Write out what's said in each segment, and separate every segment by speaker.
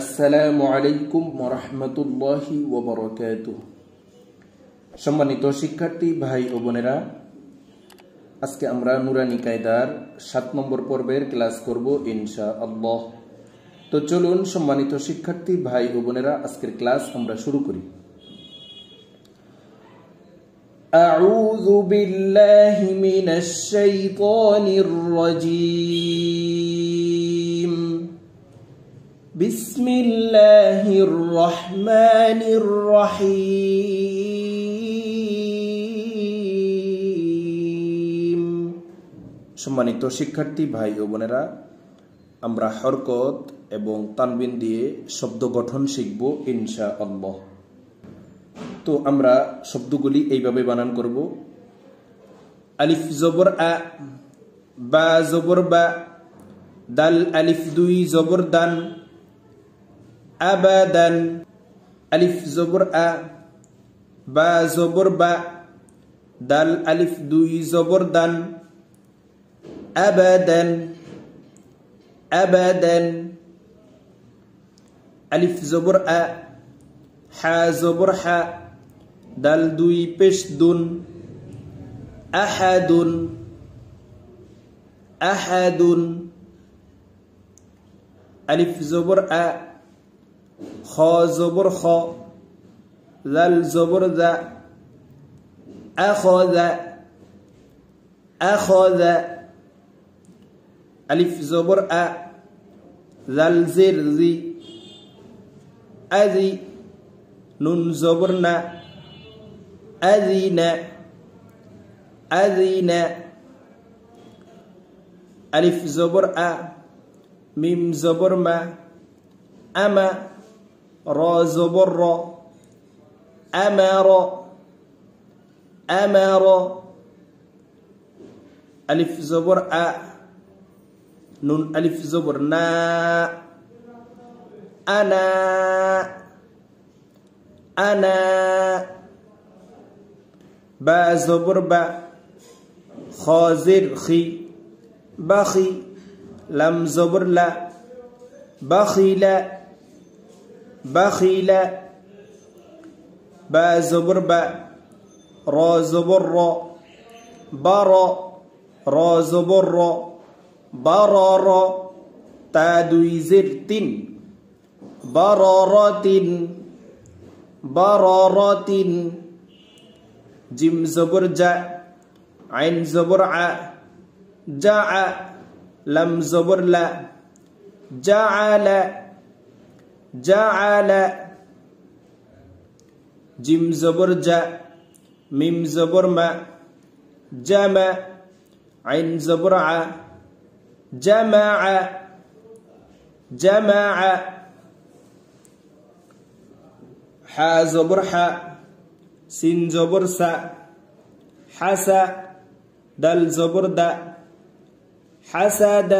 Speaker 1: আসসালামু আলাইকুম মরহমতুল্লাহি ওবরকাত সম্মানিত শিক্ষার্থী ভাই ও বোনেরা আজকে আমরা নুরানি কায়দার সাত নম্বর পর্বের ক্লাস করব ইনশা আল্লাহ তো চলুন সম্মানিত শিক্ষার্থী ভাই ও বোনেরা আজকের ক্লাস আমরা শুরু করি أعوذ بالله من الشيطان الرجيم بسم الله الرحمن الرحيم সম্মানিত শিক্ষার্থী ভাই ও বোনেরা আমরা হরকত এবং তানবিন দিয়ে শব্দ গঠন শিখব ইনশা আল্লাহ তো আমরা শব্দগুলি এইভাবে বানান করব আলিফ জবর আ বা জবর বা দাল আলিফ দুই জবর দান أبدا ألف زبر أ با زبر با دال ألف دوي زبر دان أبدا أبدا ألف زبر أ حا زبر حا دال دوي بش دون أحد أحد ألف زبر أ خا زبر خا ذل زبر ذا أخذ أخذ ألف زبر أ ذل زر ذي أذي نون زبرنا أذينا أذينا ألف زبر أ ميم زبر ما أما رازبر أمر أمر ألف زبر أ نون ألف زبر نا أنا أنا با زبر با خازر خي بخي لم زبر لا لا بخيل بازبر زبر با را زبر را برا را زبر را برارا تادوي زرتن برارات برارات جيم زبر جا عين زبر ع جاع لم زبر لا جعل جعل جيم زبر جا ميم زبر ما جمع عين زبر ع جمع جمع ح زبر ح سين زبر س حس دل زبر د حسد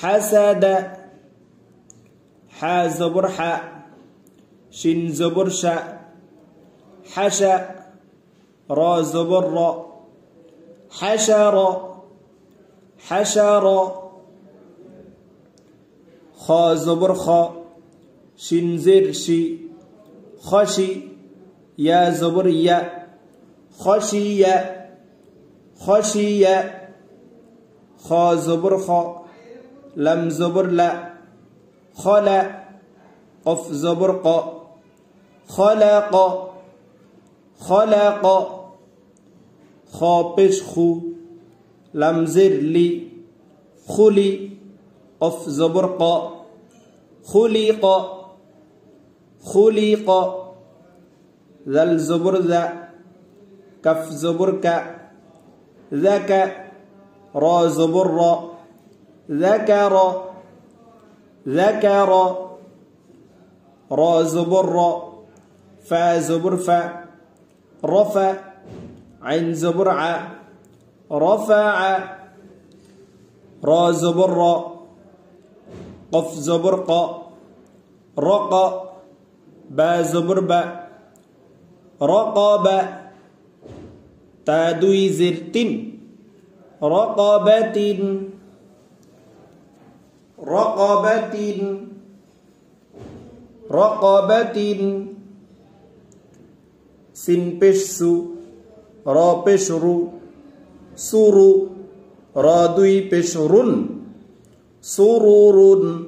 Speaker 1: حسد حا زبر حا شن زبر شا حشا را زبر را حشر حشر خا زبر خا شن زر شي خشي يا زبر يا خشي يا خشي يا خا زبر خا لم زبر لا خلق قف زبرق خلق خلق خابش خو لمزر لي خلي قف زبرق خلق خلق ذا الزبر ذا كف زبرك ذاك را زبر ذكر ذكر را زبر را فا زبر فا رفع عن زبر ع رفع را زبر را قف زبر ق رقى با زبر با رقب تادوي زرتن رقبة رقبة رقبة سنبشسو رابشرو سورو رادوي بشرون سرورون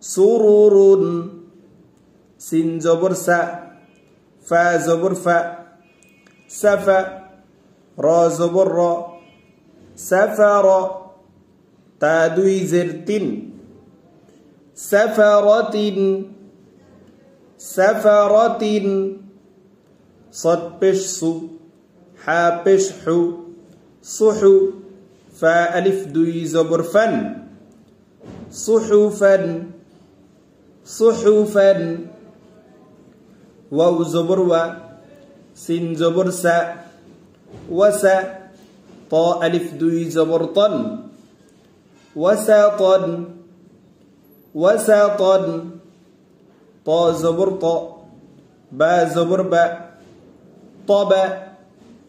Speaker 1: سرورون سين زبر سا فا زبر فا سفا را زبر را سفر تادوي زرتين زرتن سفرة سفرة صد بش حا بش حو صحو فا ألف دوي زبر فن صحوفا صحفا واو زبر و سين زبر سا وسا طا ألف دوي زبر طن وسطا وسطا طا زبر طا با زبر با طبق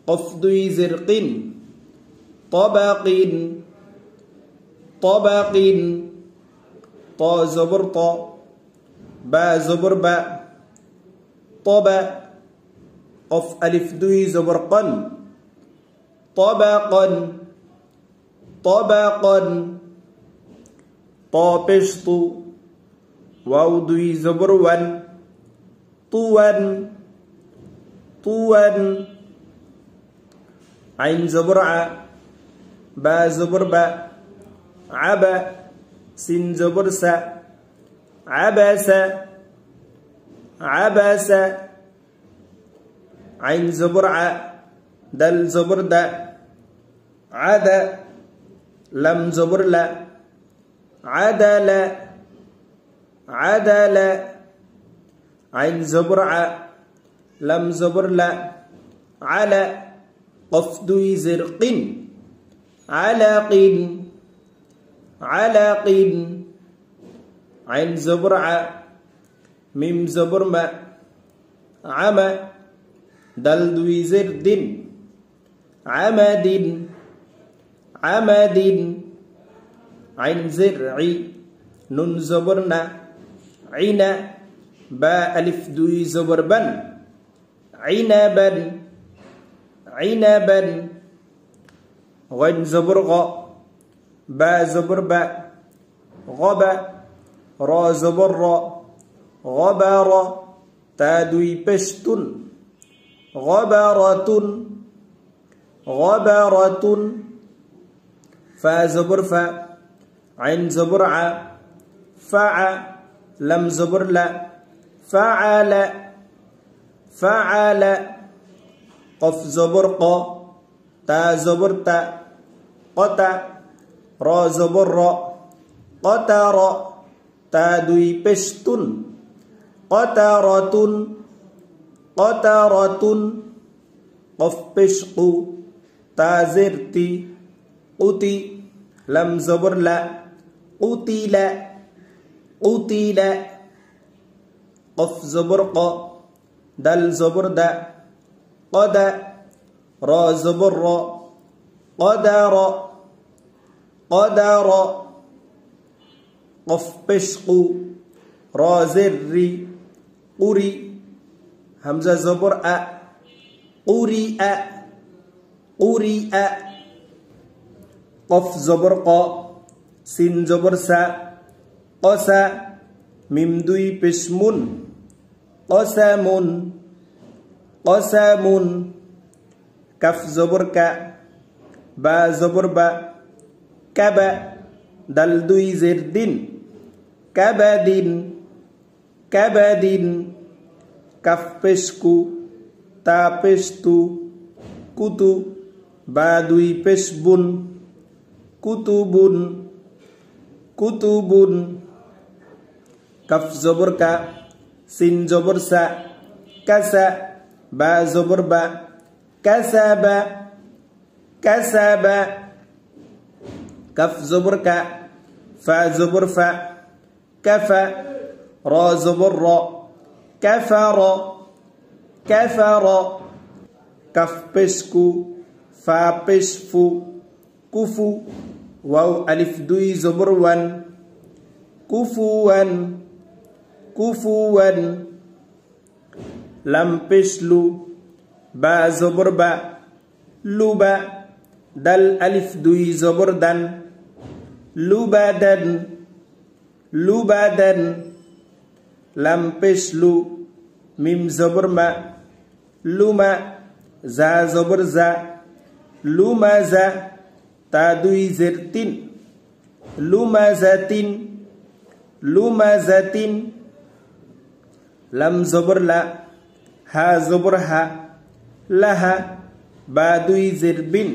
Speaker 1: قفض زرق طبق طبق طا زبر طا با زبر با طبق قف ألف دوي زبرقا طبقا طبقا طابشت واو دوي زبر ون طون طون عين زبر ع با زبر با عب سين زبر س عبس عبس عين زبر ع دل زبر د عدا لم زبر لا عدل عدل عين زبرع لم زبر لا على قفد زرق علق علق عين زبرع ميم زبر ما عما دل دوي زرد عمد عمد, عمد عين زرعي نون زبرنا عنا با ألف دوي بن عنبا بن غين غ با با غبا را زبر غبر تادوي بشتن غبرة غبرة فا زبر فا عين زبرع فع لم زبرلا فعل فعل قف ق تا تا قتا را زبر قتر تا دوي بشتن قترة قترة قف بشق تا زرتي قتي لم زبرلا قتل قتل قف زبر ق دل زبر د قد را زبر ر قدر قدر قف بشق را زر قري همزة زبر أ قري أ قري أ قف زبر ق sin jobor sa qosa mim dui pesmun qosamun qosamun kaf jobor ka ba jobor ba kaba dal dui din kabadin kabadin kaf pesku ta pestu kutu ba dui pesbun kutubun kutubun kaf zobor ka sin zobor sa kasa ba zobor ba kasaba ba kaf zobor ka fa zobor fa kafa ra zobor ra kafara kafara kaf pesku fa pesfu kufu Waw alif dui wan Kufuwan Kufuwan Lam peslu Ba ba Luba Dal alif dui luba dan luba dan Lam peslu Mim ma Luma Za za luma za tadwizirtin lumazatin lumazatin lam zubur la ha zubur ha laha badui zirbin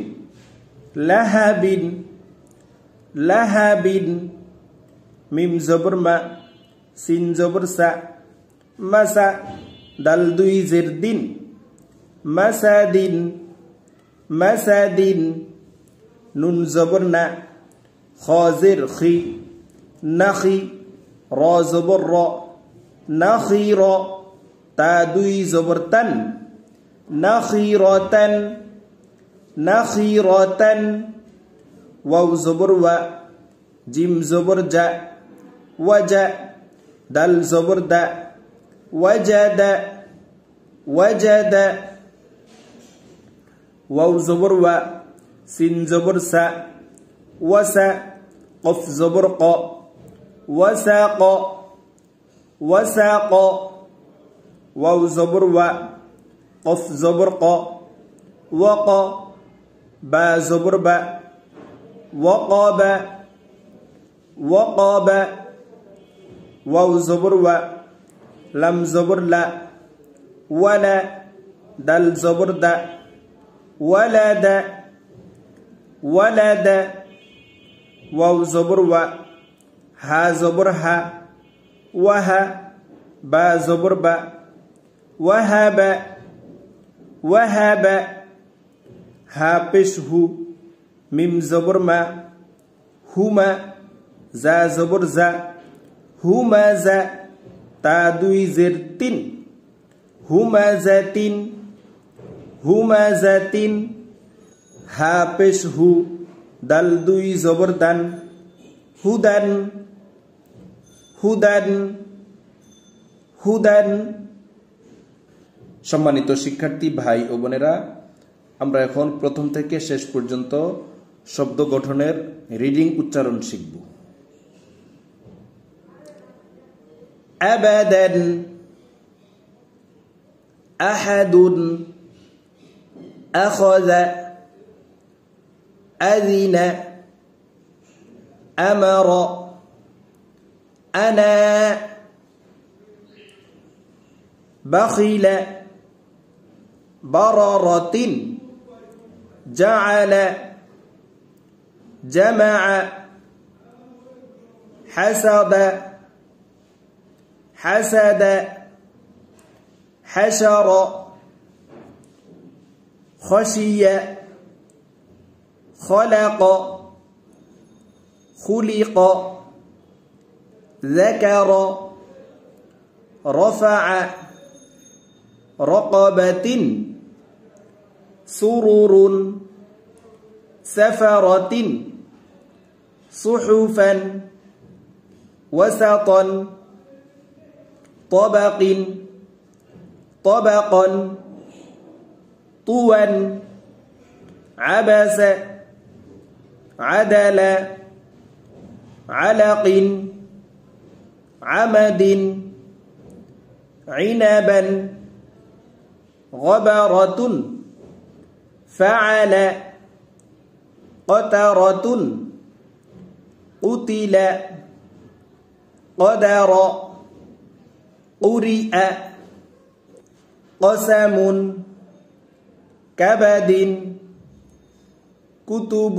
Speaker 1: lahabin bin, mim zubur ma sin zubur sa masa dal dui zirdin masa din. نون زبر نا خازر خي نخي را زبر را نخي را تادوي زبر تن را تن را تن وو زبر و جيم زبر جا وجا دل زبر دا دا وجد وجد واو زبر و سين زبر سا وسا قف زبر قا وساق وساق واو زبر و قف زبر قا وقا با زبر با وقاب وقاب واو زبر و لم زبر لا ولا دل زبر دا ولا دا ولد واو زبر و ها زبر ها وها با زبر با وهب وهب ها پیش ميم زبر ما هما زا زبر زا هما زا تا دوی زرتین هما زاتین هما زاتین হা পেশ হু দাল দুই জবর দান দান হু দান সম্মানিত শিক্ষার্থী ভাই ও বোনেরা আমরা এখন প্রথম থেকে শেষ পর্যন্ত শব্দ গঠনের রিডিং উচ্চারণ শিখব আবাদান আহাদুন আখাযা أذن أمر أنا بخل بررة جعل جمع حسب حسد حشر خشي خلق خلق ذكر رفع رقبة سرر سفرة صحفا وسطا طبق طبقا طوى عبس عدل علق عمد عنبا غبرة فعل قترة قتل قدر قرئ قسم كبد كتب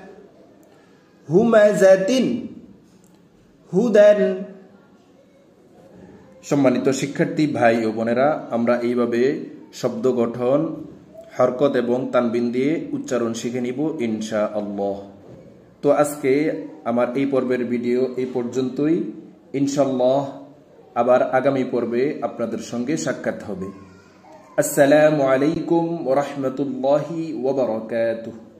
Speaker 1: হুমাজাতিন হুদান সম্মানিত শিক্ষার্থী ভাই ও বোনেরা আমরা এইভাবে শব্দ গঠন হরকত এবং তানবিন দিয়ে উচ্চারণ শিখে নিব ইনশা আল্লাহ তো আজকে আমার এই পর্বের ভিডিও এই পর্যন্তই ইনশাল্লাহ আবার আগামী পর্বে আপনাদের সঙ্গে সাক্ষাৎ হবে আসসালামু আলাইকুম ওরহমতুল্লাহি ওবরাকাতুহ